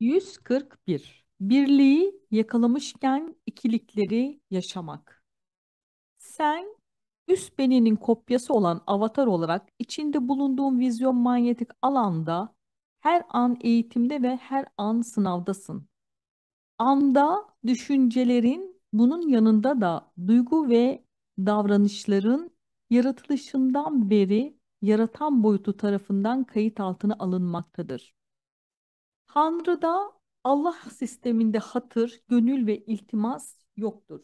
141. Birliği yakalamışken ikilikleri yaşamak. Sen üst beninin kopyası olan avatar olarak içinde bulunduğun vizyon manyetik alanda her an eğitimde ve her an sınavdasın. Anda düşüncelerin bunun yanında da duygu ve davranışların yaratılışından beri yaratan boyutu tarafından kayıt altına alınmaktadır. Tanrı'da Allah sisteminde hatır, gönül ve iltimas yoktur.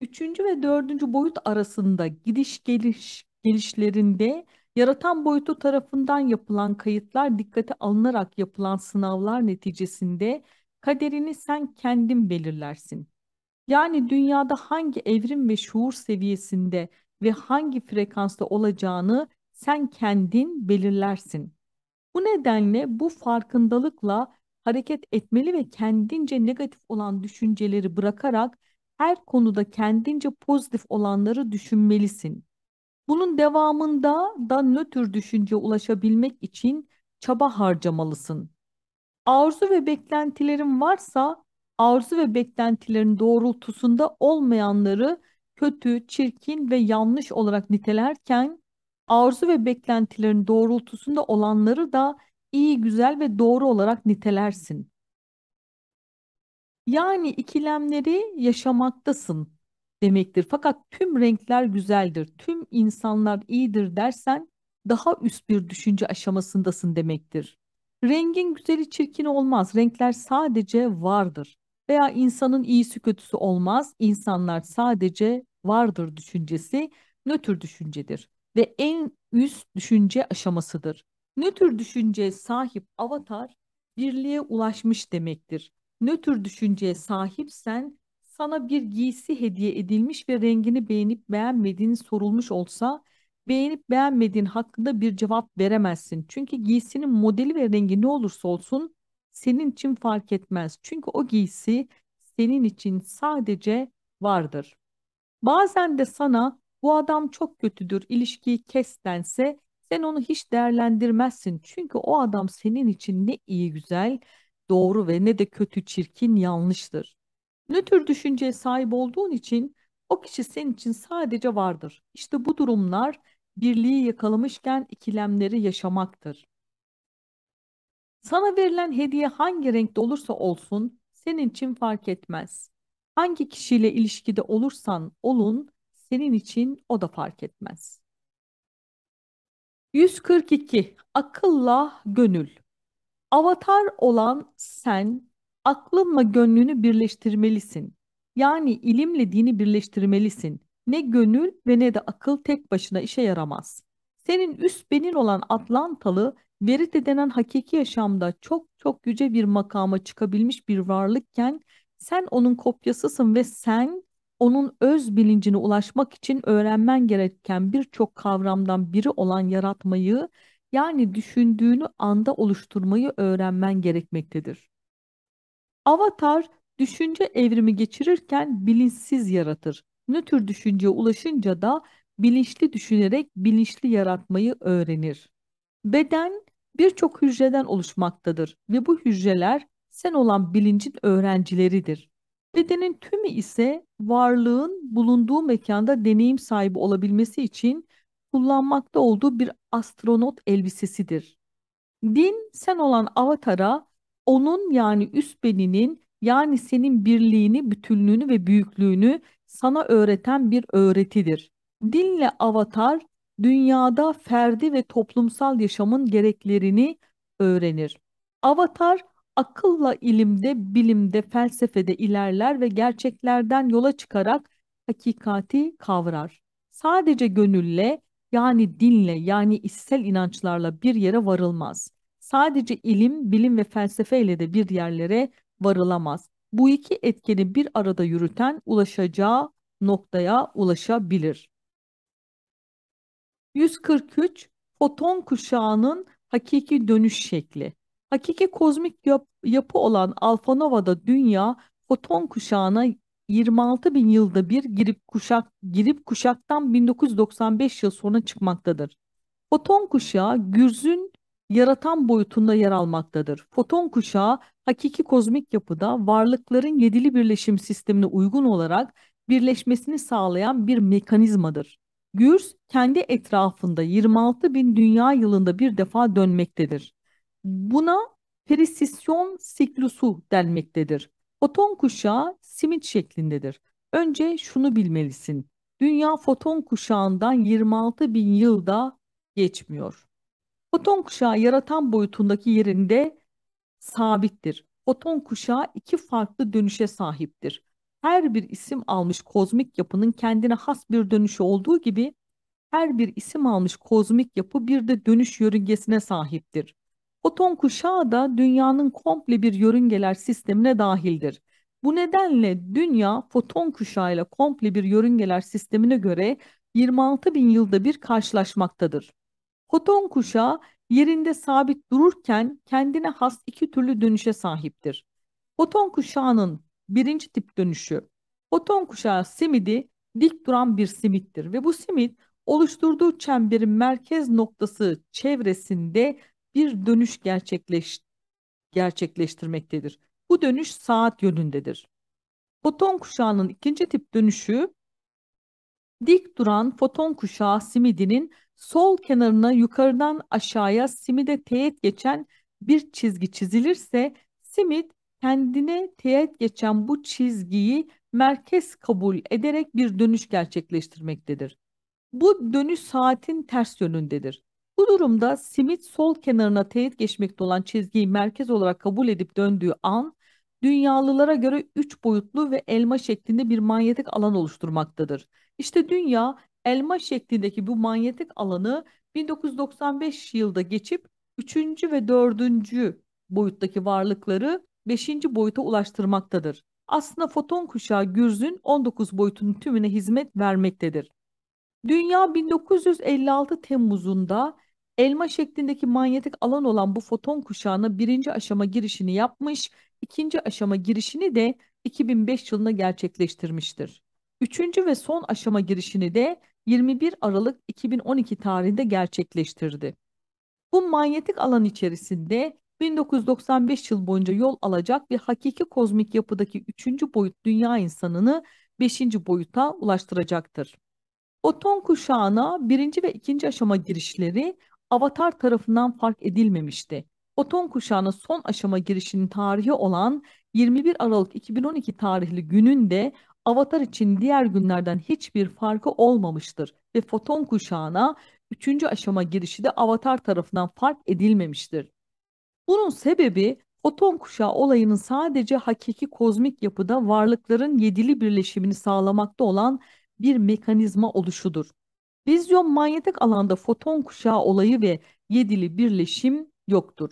Üçüncü ve dördüncü boyut arasında gidiş geliş gelişlerinde yaratan boyutu tarafından yapılan kayıtlar dikkate alınarak yapılan sınavlar neticesinde kaderini sen kendin belirlersin. Yani dünyada hangi evrim ve şuur seviyesinde ve hangi frekansta olacağını sen kendin belirlersin. Bu nedenle bu farkındalıkla hareket etmeli ve kendince negatif olan düşünceleri bırakarak her konuda kendince pozitif olanları düşünmelisin. Bunun devamında da nötr düşünce ulaşabilmek için çaba harcamalısın. Arzu ve beklentilerin varsa arzu ve beklentilerin doğrultusunda olmayanları kötü, çirkin ve yanlış olarak nitelerken arzu ve beklentilerin doğrultusunda olanları da iyi, güzel ve doğru olarak nitelersin. Yani ikilemleri yaşamaktasın demektir. Fakat tüm renkler güzeldir, tüm insanlar iyidir dersen daha üst bir düşünce aşamasındasın demektir. Rengin güzeli çirkin olmaz. Renkler sadece vardır. Veya insanın iyisi kötüsü olmaz. İnsanlar sadece vardır düşüncesi nötr düşüncedir ve en üst düşünce aşamasıdır. Nötr düşünceye sahip avatar birliğe ulaşmış demektir. Nötr düşünceye sahipsen sana bir giysi hediye edilmiş ve rengini beğenip beğenmediğini sorulmuş olsa beğenip beğenmediğin hakkında bir cevap veremezsin. Çünkü giysinin modeli ve rengi ne olursa olsun senin için fark etmez. Çünkü o giysi senin için sadece vardır. Bazen de sana bu adam çok kötüdür ilişkiyi kes dense sen onu hiç değerlendirmezsin. Çünkü o adam senin için ne iyi güzel, doğru ve ne de kötü çirkin yanlıştır. Nötr düşünceye sahip olduğun için o kişi senin için sadece vardır. İşte bu durumlar birliği yakalamışken ikilemleri yaşamaktır. Sana verilen hediye hangi renkte olursa olsun senin için fark etmez. Hangi kişiyle ilişkide olursan olun senin için o da fark etmez. 142. Akılla gönül. Avatar olan sen aklınla gönlünü birleştirmelisin. Yani ilimle dini birleştirmelisin. Ne gönül ve ne de akıl tek başına işe yaramaz. Senin üst benin olan Atlantalı verite denen hakiki yaşamda çok çok yüce bir makama çıkabilmiş bir varlıkken sen onun kopyasısın ve sen onun öz bilincine ulaşmak için öğrenmen gereken birçok kavramdan biri olan yaratmayı yani düşündüğünü anda oluşturmayı öğrenmen gerekmektedir. Avatar düşünce evrimi geçirirken bilinçsiz yaratır. Nötr düşünceye ulaşınca da bilinçli düşünerek bilinçli yaratmayı öğrenir. Beden birçok hücreden oluşmaktadır ve bu hücreler sen olan bilincin öğrencileridir. Bedenin tümü ise varlığın bulunduğu mekanda deneyim sahibi olabilmesi için kullanmakta olduğu bir astronot elbisesidir. Din sen olan avatara onun yani üst beninin yani senin birliğini, bütünlüğünü ve büyüklüğünü sana öğreten bir öğretidir. Dinle avatar dünyada ferdi ve toplumsal yaşamın gereklerini öğrenir. Avatar akılla ilimde, bilimde, felsefede ilerler ve gerçeklerden yola çıkarak hakikati kavrar. Sadece gönülle yani dinle yani içsel inançlarla bir yere varılmaz. Sadece ilim, bilim ve felsefeyle de bir yerlere varılamaz. Bu iki etkeni bir arada yürüten ulaşacağı noktaya ulaşabilir. 143 Foton kuşağının hakiki dönüş şekli. Hakiki kozmik yap yapı olan Alfa Nova'da dünya foton kuşağına 26 bin yılda bir girip kuşak girip kuşaktan 1995 yıl sonra çıkmaktadır. Foton kuşağı gürzün yaratan boyutunda yer almaktadır. Foton kuşağı hakiki kozmik yapıda varlıkların yedili birleşim sistemine uygun olarak birleşmesini sağlayan bir mekanizmadır. Gürs kendi etrafında 26 bin dünya yılında bir defa dönmektedir. Buna perisisyon siklusu denmektedir. Foton kuşağı simit şeklindedir. Önce şunu bilmelisin. Dünya foton kuşağından 26 bin yılda geçmiyor. Foton kuşağı yaratan boyutundaki yerinde sabittir. Foton kuşağı iki farklı dönüşe sahiptir. Her bir isim almış kozmik yapının kendine has bir dönüşü olduğu gibi her bir isim almış kozmik yapı bir de dönüş yörüngesine sahiptir. Foton kuşağı da dünyanın komple bir yörüngeler sistemine dahildir. Bu nedenle dünya foton ile komple bir yörüngeler sistemine göre 26 bin yılda bir karşılaşmaktadır. Foton kuşağı yerinde sabit dururken kendine has iki türlü dönüşe sahiptir. Foton kuşağının birinci tip dönüşü, foton kuşağı simidi dik duran bir simittir ve bu simit oluşturduğu çemberin merkez noktası çevresinde bir dönüş gerçekleş, gerçekleştirmektedir. Bu dönüş saat yönündedir. Foton kuşağının ikinci tip dönüşü dik duran foton kuşağı simidinin sol kenarına yukarıdan aşağıya simide teğet geçen bir çizgi çizilirse simit kendine teğet geçen bu çizgiyi merkez kabul ederek bir dönüş gerçekleştirmektedir. Bu dönüş saatin ters yönündedir. Bu durumda simit sol kenarına teğet geçmekte olan çizgiyi merkez olarak kabul edip döndüğü an dünyalılara göre üç boyutlu ve elma şeklinde bir manyetik alan oluşturmaktadır. İşte dünya elma şeklindeki bu manyetik alanı 1995 yılda geçip üçüncü ve dördüncü boyuttaki varlıkları 5. boyuta ulaştırmaktadır. Aslında foton kuşağı Gürz'ün 19 boyutunun tümüne hizmet vermektedir. Dünya 1956 Temmuz'unda Elma şeklindeki manyetik alan olan bu foton kuşağına birinci aşama girişini yapmış, ikinci aşama girişini de 2005 yılında gerçekleştirmiştir. Üçüncü ve son aşama girişini de 21 Aralık 2012 tarihinde gerçekleştirdi. Bu manyetik alan içerisinde 1995 yıl boyunca yol alacak ve hakiki kozmik yapıdaki üçüncü boyut dünya insanını beşinci boyuta ulaştıracaktır. Foton kuşağına birinci ve ikinci aşama girişleri Avatar tarafından fark edilmemişti. Oton kuşağının son aşama girişinin tarihi olan 21 Aralık 2012 tarihli günün de Avatar için diğer günlerden hiçbir farkı olmamıştır ve foton kuşağına 3. aşama girişi de Avatar tarafından fark edilmemiştir. Bunun sebebi foton kuşağı olayının sadece hakiki kozmik yapıda varlıkların yedili birleşimini sağlamakta olan bir mekanizma oluşudur. Vizyon manyetik alanda foton kuşağı olayı ve yedili birleşim yoktur.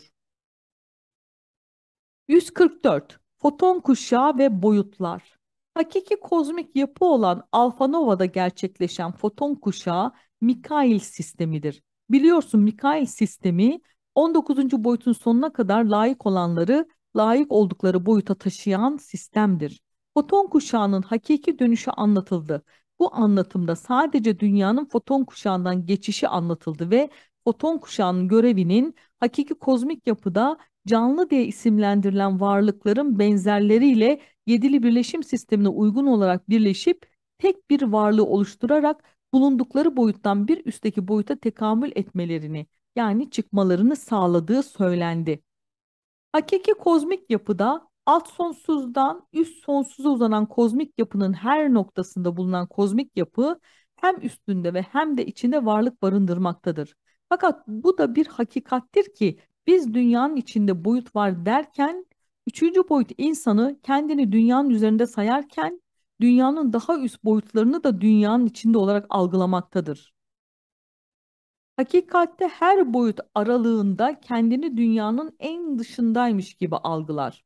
144. Foton kuşağı ve boyutlar. Hakiki kozmik yapı olan Alfa Nova'da gerçekleşen foton kuşağı Mikail sistemidir. Biliyorsun Mikail sistemi 19. boyutun sonuna kadar layık olanları layık oldukları boyuta taşıyan sistemdir. Foton kuşağının hakiki dönüşü anlatıldı. Bu anlatımda sadece dünyanın foton kuşağından geçişi anlatıldı ve foton kuşağının görevinin hakiki kozmik yapıda canlı diye isimlendirilen varlıkların benzerleriyle yedili birleşim sistemine uygun olarak birleşip tek bir varlığı oluşturarak bulundukları boyuttan bir üstteki boyuta tekamül etmelerini yani çıkmalarını sağladığı söylendi. Hakiki kozmik yapıda Alt sonsuzdan üst sonsuza uzanan kozmik yapının her noktasında bulunan kozmik yapı hem üstünde ve hem de içinde varlık barındırmaktadır. Fakat bu da bir hakikattir ki biz dünyanın içinde boyut var derken üçüncü boyut insanı kendini dünyanın üzerinde sayarken dünyanın daha üst boyutlarını da dünyanın içinde olarak algılamaktadır. Hakikatte her boyut aralığında kendini dünyanın en dışındaymış gibi algılar.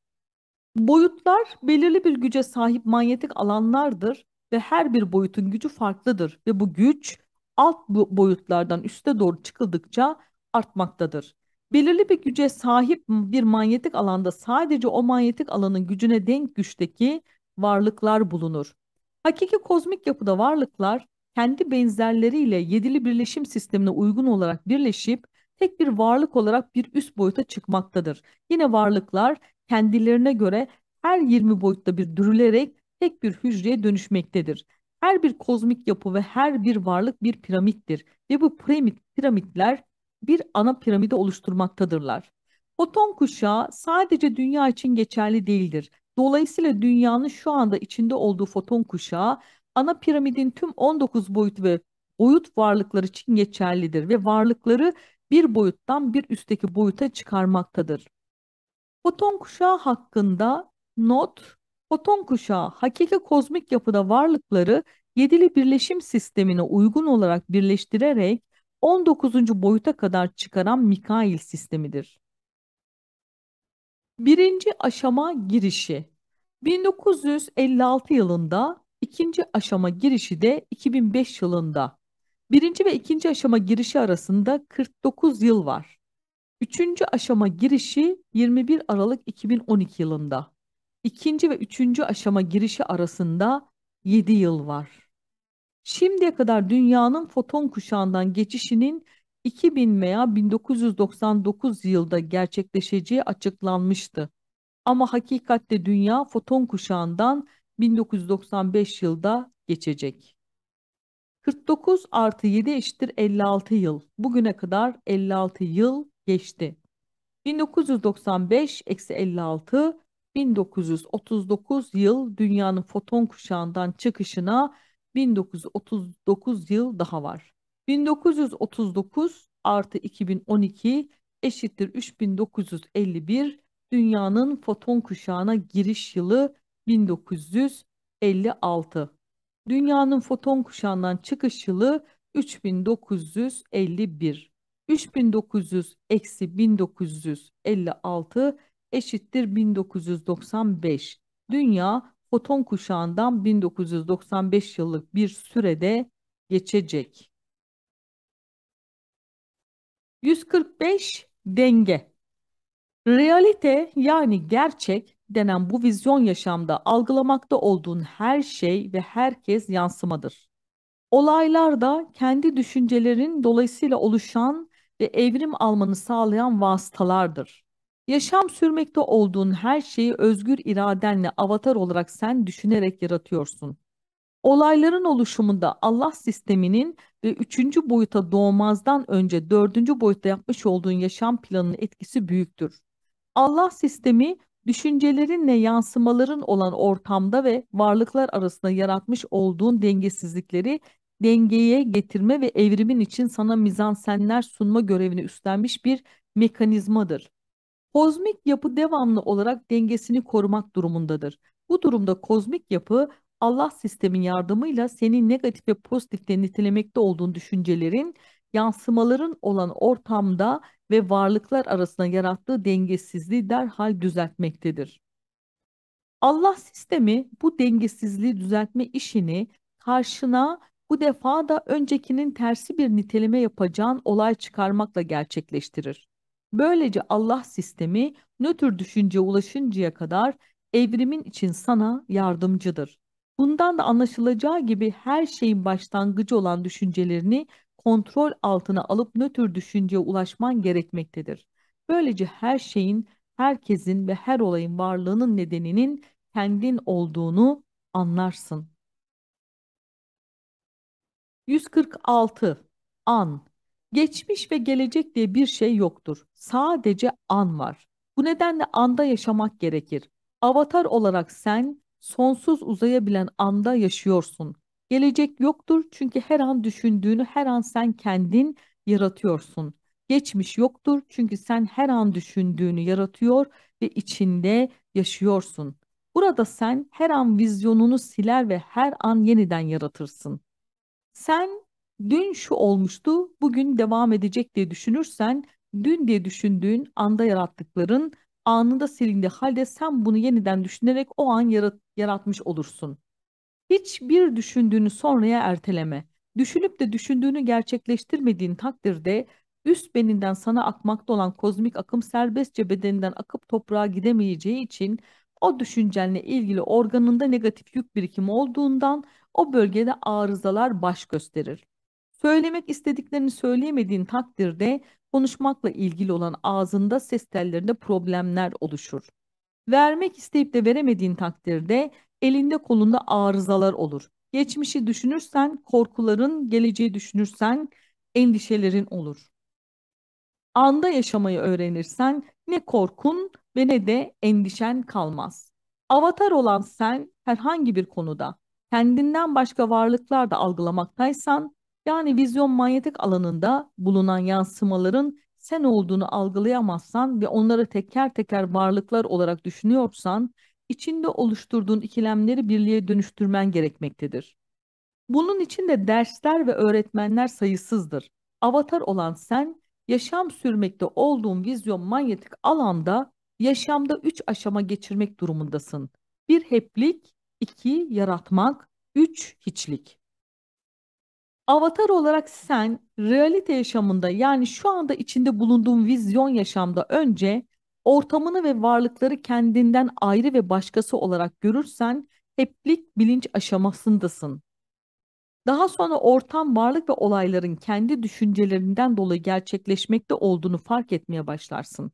Boyutlar belirli bir güce sahip manyetik alanlardır ve her bir boyutun gücü farklıdır ve bu güç alt boyutlardan üste doğru çıkıldıkça artmaktadır. Belirli bir güce sahip bir manyetik alanda sadece o manyetik alanın gücüne denk güçteki varlıklar bulunur. Hakiki kozmik yapıda varlıklar kendi benzerleriyle yedili birleşim sistemine uygun olarak birleşip tek bir varlık olarak bir üst boyuta çıkmaktadır. Yine varlıklar kendilerine göre her 20 boyutta bir dürülerek tek bir hücreye dönüşmektedir. Her bir kozmik yapı ve her bir varlık bir piramittir ve bu piramit, piramitler bir ana piramide oluşturmaktadırlar. Foton kuşağı sadece dünya için geçerli değildir. Dolayısıyla dünyanın şu anda içinde olduğu foton kuşağı ana piramidin tüm 19 boyut ve boyut varlıkları için geçerlidir ve varlıkları bir boyuttan bir üstteki boyuta çıkarmaktadır. Foton kuşağı hakkında not, foton kuşağı hakiki kozmik yapıda varlıkları yedili birleşim sistemine uygun olarak birleştirerek 19. boyuta kadar çıkaran Mikail sistemidir. Birinci aşama girişi 1956 yılında, ikinci aşama girişi de 2005 yılında. Birinci ve ikinci aşama girişi arasında 49 yıl var. Üçüncü aşama girişi 21 Aralık 2012 yılında. İkinci ve üçüncü aşama girişi arasında 7 yıl var. Şimdiye kadar dünyanın foton kuşağından geçişinin 2000 veya 1999 yılda gerçekleşeceği açıklanmıştı. Ama hakikatte dünya foton kuşağından 1995 yılda geçecek. 49 artı 7 eşittir 56 yıl. Bugüne kadar 56 yıl geçti. 1995-56 1939 yıl dünyanın foton kuşağından çıkışına 1939 yıl daha var. 1939 artı 2012 eşittir 3951 dünyanın foton kuşağına giriş yılı 1956. Dünyanın foton kuşağından çıkış yılı 3951. 3900 eksi 1956 eşittir 1995. Dünya foton kuşağından 1995 yıllık bir sürede geçecek. 145 denge. Realite yani gerçek denen bu vizyon yaşamda algılamakta olduğun her şey ve herkes yansımadır. Olaylar da kendi düşüncelerin dolayısıyla oluşan ve evrim almanı sağlayan vasıtalardır. Yaşam sürmekte olduğun her şeyi özgür iradenle avatar olarak sen düşünerek yaratıyorsun. Olayların oluşumunda Allah sisteminin ve üçüncü boyuta doğmazdan önce dördüncü boyutta yapmış olduğun yaşam planının etkisi büyüktür. Allah sistemi düşüncelerinle yansımaların olan ortamda ve varlıklar arasında yaratmış olduğun dengesizlikleri dengeye getirme ve evrimin için sana mizansenler sunma görevini üstlenmiş bir mekanizmadır. Kozmik yapı devamlı olarak dengesini korumak durumundadır. Bu durumda kozmik yapı Allah sistemin yardımıyla senin negatif ve pozitifte nitelemekte olduğun düşüncelerin yansımaların olan ortamda ve varlıklar arasında yarattığı dengesizliği derhal düzeltmektedir. Allah sistemi bu dengesizliği düzeltme işini karşına bu defa da öncekinin tersi bir nitelime yapacağın olay çıkarmakla gerçekleştirir. Böylece Allah sistemi nötr düşünce ulaşıncaya kadar evrimin için sana yardımcıdır. Bundan da anlaşılacağı gibi her şeyin başlangıcı olan düşüncelerini kontrol altına alıp nötr düşünceye ulaşman gerekmektedir. Böylece her şeyin, herkesin ve her olayın varlığının nedeninin kendin olduğunu anlarsın. 146 an. Geçmiş ve gelecek diye bir şey yoktur. Sadece an var. Bu nedenle anda yaşamak gerekir. Avatar olarak sen sonsuz uzayabilen anda yaşıyorsun. Gelecek yoktur çünkü her an düşündüğünü her an sen kendin yaratıyorsun. Geçmiş yoktur çünkü sen her an düşündüğünü yaratıyor ve içinde yaşıyorsun. Burada sen her an vizyonunu siler ve her an yeniden yaratırsın sen dün şu olmuştu, bugün devam edecek diye düşünürsen, dün diye düşündüğün anda yarattıkların anında silindi halde sen bunu yeniden düşünerek o an yarat yaratmış olursun. Hiçbir düşündüğünü sonraya erteleme. Düşünüp de düşündüğünü gerçekleştirmediğin takdirde üst beninden sana akmakta olan kozmik akım serbestçe bedeninden akıp toprağa gidemeyeceği için o düşüncenle ilgili organında negatif yük birikimi olduğundan o bölgede arızalar baş gösterir. Söylemek istediklerini söyleyemediğin takdirde konuşmakla ilgili olan ağzında ses tellerinde problemler oluşur. Vermek isteyip de veremediğin takdirde elinde kolunda arızalar olur. Geçmişi düşünürsen korkuların, geleceği düşünürsen endişelerin olur. Anda yaşamayı öğrenirsen ne korkun ve ne de endişen kalmaz. Avatar olan sen herhangi bir konuda kendinden başka varlıklar da algılamaktaysan, yani vizyon manyetik alanında bulunan yansımaların sen olduğunu algılayamazsan ve onları teker teker varlıklar olarak düşünüyorsan, içinde oluşturduğun ikilemleri birliğe dönüştürmen gerekmektedir. Bunun için de dersler ve öğretmenler sayısızdır. Avatar olan sen, yaşam sürmekte olduğun vizyon manyetik alanda yaşamda üç aşama geçirmek durumundasın. Bir heplik, iki yaratmak, üç hiçlik. Avatar olarak sen realite yaşamında yani şu anda içinde bulunduğun vizyon yaşamda önce ortamını ve varlıkları kendinden ayrı ve başkası olarak görürsen heplik bilinç aşamasındasın. Daha sonra ortam, varlık ve olayların kendi düşüncelerinden dolayı gerçekleşmekte olduğunu fark etmeye başlarsın.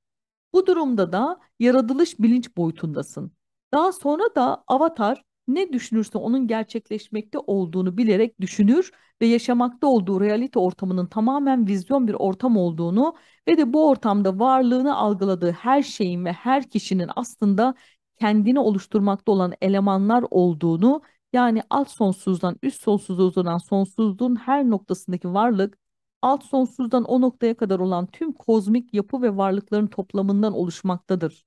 Bu durumda da yaratılış bilinç boyutundasın. Daha sonra da avatar ne düşünürse onun gerçekleşmekte olduğunu bilerek düşünür ve yaşamakta olduğu realite ortamının tamamen vizyon bir ortam olduğunu ve de bu ortamda varlığını algıladığı her şeyin ve her kişinin aslında kendini oluşturmakta olan elemanlar olduğunu yani alt sonsuzdan üst sonsuzluğa uzanan sonsuzluğun her noktasındaki varlık alt sonsuzdan o noktaya kadar olan tüm kozmik yapı ve varlıkların toplamından oluşmaktadır.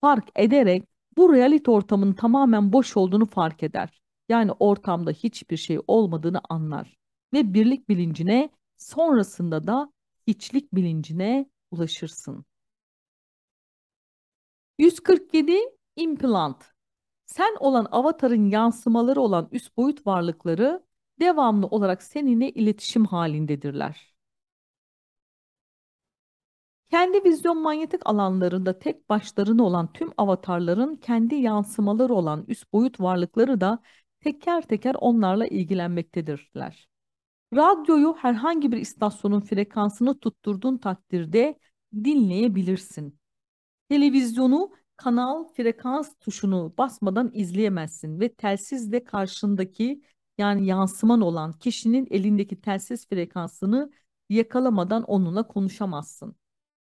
Fark ederek bu realite ortamının tamamen boş olduğunu fark eder. Yani ortamda hiçbir şey olmadığını anlar ve birlik bilincine sonrasında da hiçlik bilincine ulaşırsın. 147 implant. Sen olan avatarın yansımaları olan üst boyut varlıkları devamlı olarak seninle iletişim halindedirler. Kendi vizyon manyetik alanlarında tek başlarına olan tüm avatarların kendi yansımaları olan üst boyut varlıkları da teker teker onlarla ilgilenmektedirler. Radyoyu herhangi bir istasyonun frekansını tutturduğun takdirde dinleyebilirsin. Televizyonu kanal frekans tuşunu basmadan izleyemezsin ve telsizle karşındaki yani yansıman olan kişinin elindeki telsiz frekansını yakalamadan onunla konuşamazsın.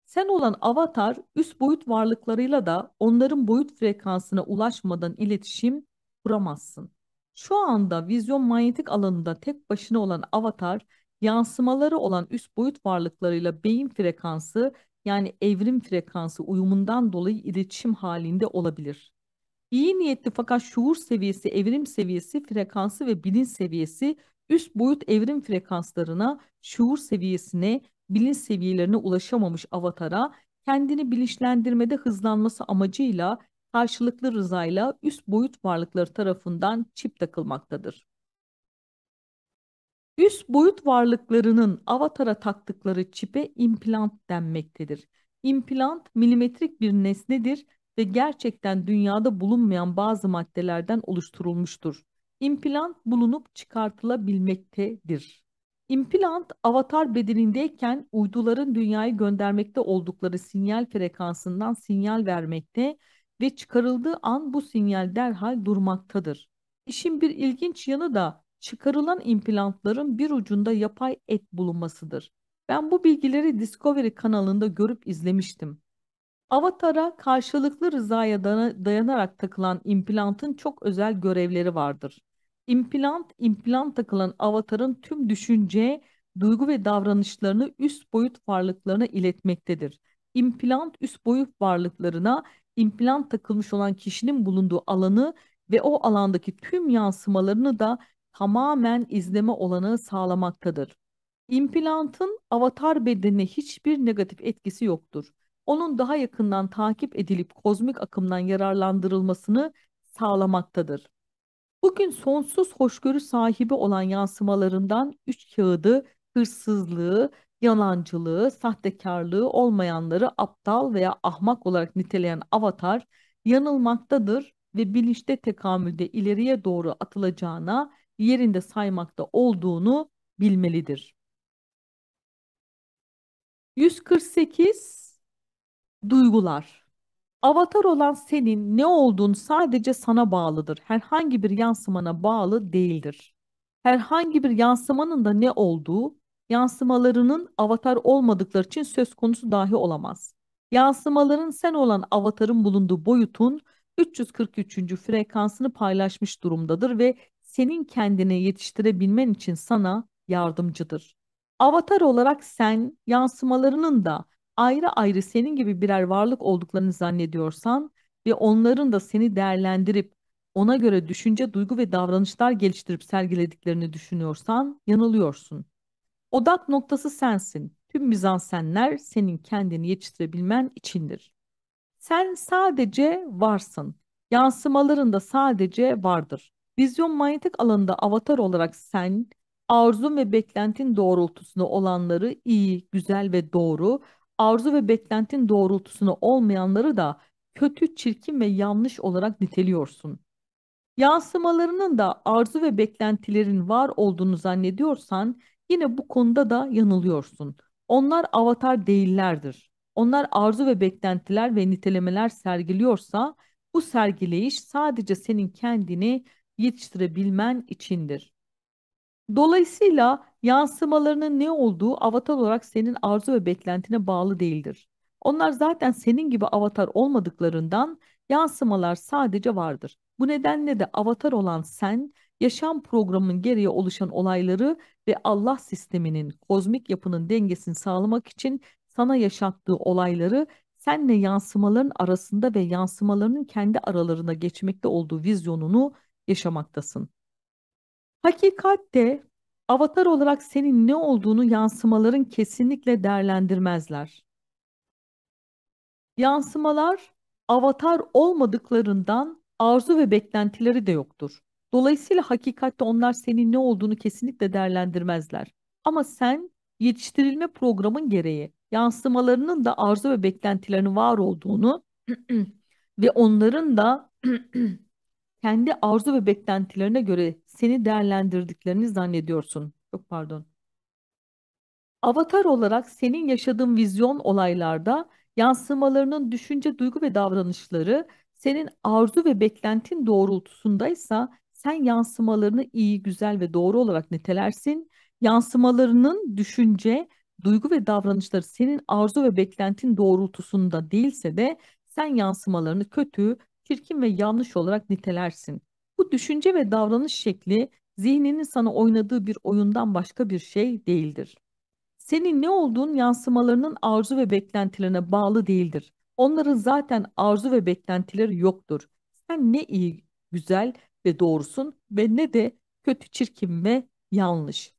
Sen olan avatar üst boyut varlıklarıyla da onların boyut frekansına ulaşmadan iletişim kuramazsın. Şu anda vizyon manyetik alanında tek başına olan avatar yansımaları olan üst boyut varlıklarıyla beyin frekansı yani evrim frekansı uyumundan dolayı iletişim halinde olabilir. İyi niyetli fakat şuur seviyesi, evrim seviyesi, frekansı ve bilin seviyesi üst boyut evrim frekanslarına, şuur seviyesine, bilin seviyelerine ulaşamamış avatara kendini bilinçlendirmede hızlanması amacıyla karşılıklı rızayla üst boyut varlıkları tarafından çip takılmaktadır. Üst boyut varlıklarının avatara taktıkları çipe implant denmektedir. İmplant milimetrik bir nesnedir ve gerçekten dünyada bulunmayan bazı maddelerden oluşturulmuştur. İmplant bulunup çıkartılabilmektedir. İmplant avatar bedenindeyken uyduların dünyayı göndermekte oldukları sinyal frekansından sinyal vermekte ve çıkarıldığı an bu sinyal derhal durmaktadır. İşin bir ilginç yanı da çıkarılan implantların bir ucunda yapay et bulunmasıdır. Ben bu bilgileri Discovery kanalında görüp izlemiştim. Avatara karşılıklı rızaya dayanarak takılan implantın çok özel görevleri vardır. İmplant, implant takılan avatarın tüm düşünce, duygu ve davranışlarını üst boyut varlıklarına iletmektedir. İmplant üst boyut varlıklarına implant takılmış olan kişinin bulunduğu alanı ve o alandaki tüm yansımalarını da tamamen izleme olanağı sağlamaktadır. İmplantın avatar bedenine hiçbir negatif etkisi yoktur onun daha yakından takip edilip kozmik akımdan yararlandırılmasını sağlamaktadır. Bugün sonsuz hoşgörü sahibi olan yansımalarından üç kağıdı, hırsızlığı, yalancılığı, sahtekarlığı olmayanları aptal veya ahmak olarak niteleyen avatar yanılmaktadır ve bilinçte tekamülde ileriye doğru atılacağına yerinde saymakta olduğunu bilmelidir. 148 Duygular. Avatar olan senin ne olduğun sadece sana bağlıdır. Herhangi bir yansımana bağlı değildir. Herhangi bir yansımanın da ne olduğu, yansımalarının avatar olmadıkları için söz konusu dahi olamaz. Yansımaların sen olan avatarın bulunduğu boyutun 343. frekansını paylaşmış durumdadır ve senin kendine yetiştirebilmen için sana yardımcıdır. Avatar olarak sen yansımalarının da ayrı ayrı senin gibi birer varlık olduklarını zannediyorsan ve onların da seni değerlendirip ona göre düşünce, duygu ve davranışlar geliştirip sergilediklerini düşünüyorsan yanılıyorsun. Odak noktası sensin. Tüm mizansenler senin kendini yetiştirebilmen içindir. Sen sadece varsın. Yansımaların da sadece vardır. Vizyon manyetik alanında avatar olarak sen, arzun ve beklentin doğrultusunda olanları iyi, güzel ve doğru, arzu ve beklentin doğrultusunu olmayanları da kötü, çirkin ve yanlış olarak niteliyorsun. Yansımalarının da arzu ve beklentilerin var olduğunu zannediyorsan yine bu konuda da yanılıyorsun. Onlar avatar değillerdir. Onlar arzu ve beklentiler ve nitelemeler sergiliyorsa bu sergileyiş sadece senin kendini yetiştirebilmen içindir. Dolayısıyla Yansımalarının ne olduğu avatar olarak senin arzu ve beklentine bağlı değildir. Onlar zaten senin gibi avatar olmadıklarından yansımalar sadece vardır. Bu nedenle de avatar olan sen, yaşam programının geriye oluşan olayları ve Allah sisteminin, kozmik yapının dengesini sağlamak için sana yaşattığı olayları senle yansımaların arasında ve yansımalarının kendi aralarına geçmekte olduğu vizyonunu yaşamaktasın. Hakikatte avatar olarak senin ne olduğunu yansımaların kesinlikle değerlendirmezler. Yansımalar avatar olmadıklarından arzu ve beklentileri de yoktur. Dolayısıyla hakikatte onlar senin ne olduğunu kesinlikle değerlendirmezler. Ama sen yetiştirilme programın gereği yansımalarının da arzu ve beklentilerinin var olduğunu ve onların da kendi arzu ve beklentilerine göre seni değerlendirdiklerini zannediyorsun. Yok pardon. Avatar olarak senin yaşadığın vizyon olaylarda yansımalarının düşünce, duygu ve davranışları senin arzu ve beklentin doğrultusundaysa sen yansımalarını iyi, güzel ve doğru olarak nitelersin. Yansımalarının düşünce, duygu ve davranışları senin arzu ve beklentin doğrultusunda değilse de sen yansımalarını kötü, çirkin ve yanlış olarak nitelersin. Bu düşünce ve davranış şekli zihninin sana oynadığı bir oyundan başka bir şey değildir. Senin ne olduğun yansımalarının arzu ve beklentilerine bağlı değildir. Onların zaten arzu ve beklentileri yoktur. Sen ne iyi, güzel ve doğrusun ve ne de kötü, çirkin ve yanlış.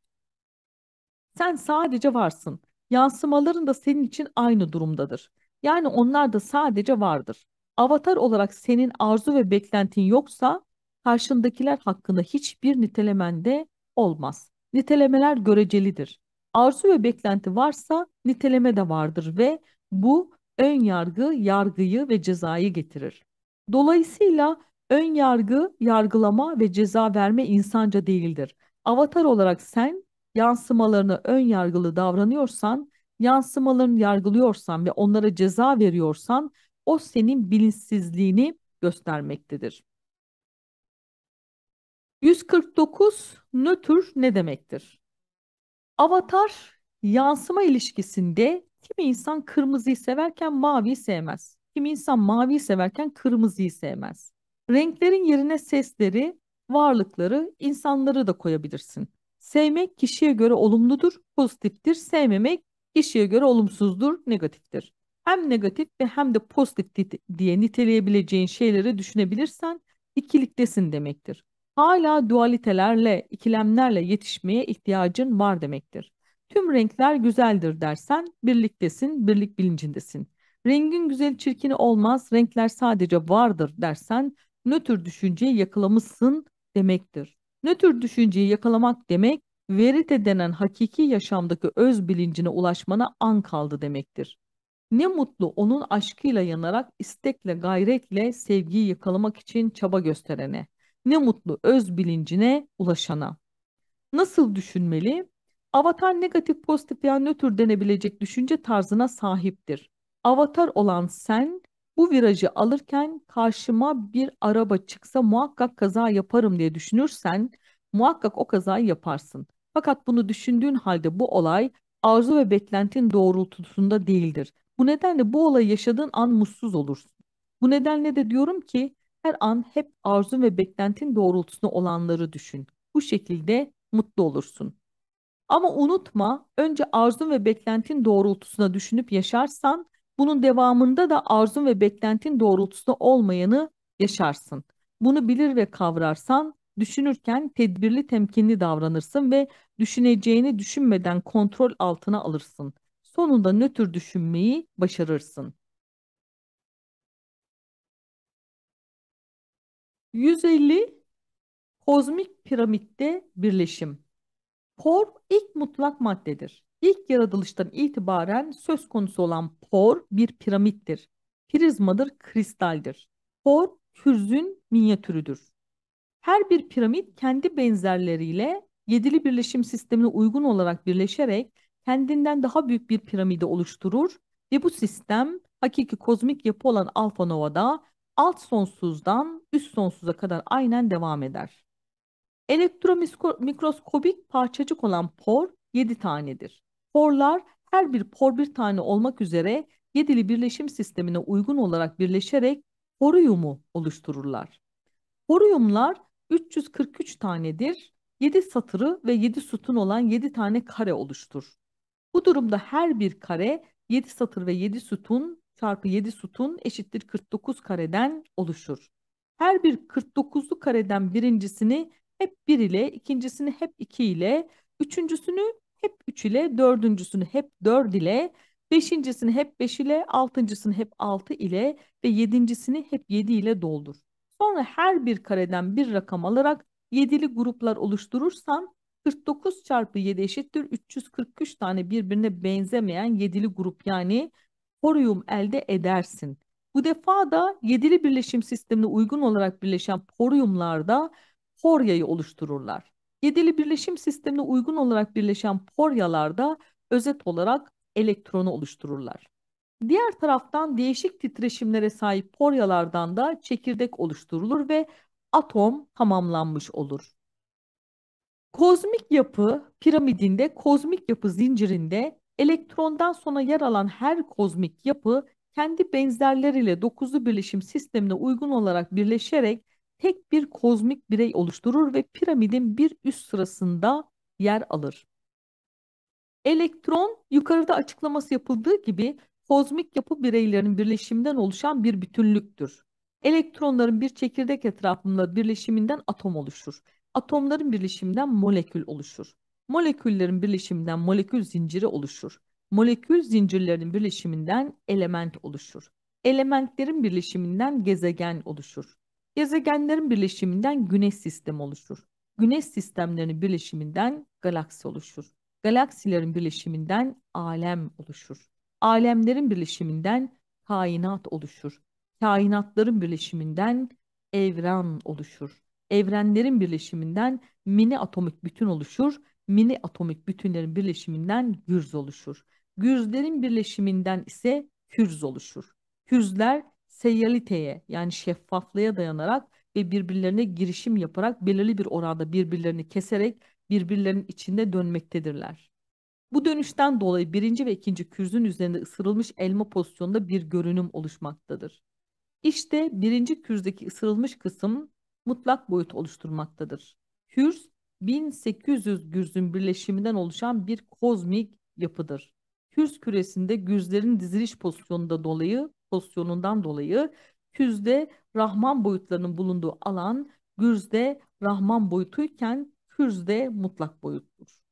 Sen sadece varsın. Yansımaların da senin için aynı durumdadır. Yani onlar da sadece vardır. Avatar olarak senin arzu ve beklentin yoksa karşındakiler hakkında hiçbir nitelemende olmaz. Nitelemeler görecelidir. Arzu ve beklenti varsa niteleme de vardır ve bu ön yargı, yargıyı ve cezayı getirir. Dolayısıyla ön yargı, yargılama ve ceza verme insanca değildir. Avatar olarak sen yansımalarına ön yargılı davranıyorsan, yansımalarını yargılıyorsan ve onlara ceza veriyorsan o senin bilinçsizliğini göstermektedir. 149 nötr ne demektir? Avatar yansıma ilişkisinde kimi insan kırmızıyı severken maviyi sevmez. Kimi insan maviyi severken kırmızıyı sevmez. Renklerin yerine sesleri, varlıkları, insanları da koyabilirsin. Sevmek kişiye göre olumludur, pozitiftir. Sevmemek kişiye göre olumsuzdur, negatiftir hem negatif ve hem de pozitif diye niteleyebileceğin şeyleri düşünebilirsen ikiliktesin demektir. Hala dualitelerle, ikilemlerle yetişmeye ihtiyacın var demektir. Tüm renkler güzeldir dersen birliktesin, birlik bilincindesin. Rengin güzel çirkini olmaz, renkler sadece vardır dersen nötr düşünceyi yakalamışsın demektir. Nötr düşünceyi yakalamak demek verite denen hakiki yaşamdaki öz bilincine ulaşmana an kaldı demektir. Ne mutlu onun aşkıyla yanarak istekle gayretle sevgiyi yakalamak için çaba gösterene. Ne mutlu öz bilincine ulaşana. Nasıl düşünmeli? Avatar negatif, pozitif veya nötr denebilecek düşünce tarzına sahiptir. Avatar olan sen bu virajı alırken karşıma bir araba çıksa muhakkak kaza yaparım diye düşünürsen muhakkak o kazayı yaparsın. Fakat bunu düşündüğün halde bu olay arzu ve beklentin doğrultusunda değildir. Bu nedenle bu olayı yaşadığın an mutsuz olursun. Bu nedenle de diyorum ki her an hep arzun ve beklentin doğrultusunda olanları düşün. Bu şekilde mutlu olursun. Ama unutma önce arzun ve beklentin doğrultusuna düşünüp yaşarsan bunun devamında da arzun ve beklentin doğrultusunda olmayanı yaşarsın. Bunu bilir ve kavrarsan düşünürken tedbirli temkinli davranırsın ve düşüneceğini düşünmeden kontrol altına alırsın sonunda nötr düşünmeyi başarırsın. 150 Kozmik piramitte birleşim. Por ilk mutlak maddedir. İlk yaratılıştan itibaren söz konusu olan por bir piramittir. Prizmadır, kristaldir. Por kürzün minyatürüdür. Her bir piramit kendi benzerleriyle yedili birleşim sistemine uygun olarak birleşerek kendinden daha büyük bir piramide oluşturur ve bu sistem hakiki kozmik yapı olan Alfa Nova'da alt sonsuzdan üst sonsuza kadar aynen devam eder. Elektromikroskobik parçacık olan por 7 tanedir. Porlar her bir por bir tane olmak üzere yedili birleşim sistemine uygun olarak birleşerek poruyumu oluştururlar. Poruyumlar 343 tanedir. 7 satırı ve 7 sütun olan 7 tane kare oluştur. Bu durumda her bir kare 7 satır ve 7 sütun çarpı 7 sütun eşittir 49 kareden oluşur. Her bir 49'lu kareden birincisini hep 1 ile, ikincisini hep 2 ile, üçüncüsünü hep 3 ile, dördüncüsünü hep 4 ile, beşincisini hep 5 ile, altıncısını hep 6 ile ve yedincisini hep 7 ile doldur. Sonra her bir kareden bir rakam alarak yedili gruplar oluşturursan 49 çarpı 7 eşittir 343 tane birbirine benzemeyen yedili grup yani poryum elde edersin. Bu defa da yedili birleşim sistemine uygun olarak birleşen poryumlarda poryayı oluştururlar. Yedili birleşim sistemine uygun olarak birleşen poryalarda özet olarak elektronu oluştururlar. Diğer taraftan değişik titreşimlere sahip poryalardan da çekirdek oluşturulur ve atom tamamlanmış olur. Kozmik yapı piramidinde, kozmik yapı zincirinde elektrondan sonra yer alan her kozmik yapı kendi benzerleriyle dokuzlu birleşim sistemine uygun olarak birleşerek tek bir kozmik birey oluşturur ve piramidin bir üst sırasında yer alır. Elektron yukarıda açıklaması yapıldığı gibi kozmik yapı bireylerin birleşiminden oluşan bir bütünlüktür. Elektronların bir çekirdek etrafında birleşiminden atom oluşur. Atomların birleşiminden molekül oluşur. Moleküllerin birleşiminden molekül zinciri oluşur. Molekül zincirlerinin birleşiminden element oluşur. Elementlerin birleşiminden gezegen oluşur. Gezegenlerin birleşiminden güneş sistemi oluşur. Güneş sistemlerinin birleşiminden galaksi oluşur. Galaksilerin birleşiminden alem oluşur. Alemlerin birleşiminden kainat oluşur. Kainatların birleşiminden evren oluşur evrenlerin birleşiminden mini atomik bütün oluşur. Mini atomik bütünlerin birleşiminden gürz oluşur. Gürzlerin birleşiminden ise kürz oluşur. Kürzler seyyaliteye yani şeffaflığa dayanarak ve birbirlerine girişim yaparak belirli bir oranda birbirlerini keserek birbirlerinin içinde dönmektedirler. Bu dönüşten dolayı birinci ve ikinci kürzün üzerinde ısırılmış elma pozisyonunda bir görünüm oluşmaktadır. İşte birinci kürzdeki ısırılmış kısım mutlak boyut oluşturmaktadır. Hürs 1800 gürzün birleşiminden oluşan bir kozmik yapıdır. Hürs küresinde gürzlerin diziliş pozisyonunda dolayı pozisyonundan dolayı küzde Rahman boyutlarının bulunduğu alan gürzde Rahman boyutuyken kürzde mutlak boyuttur.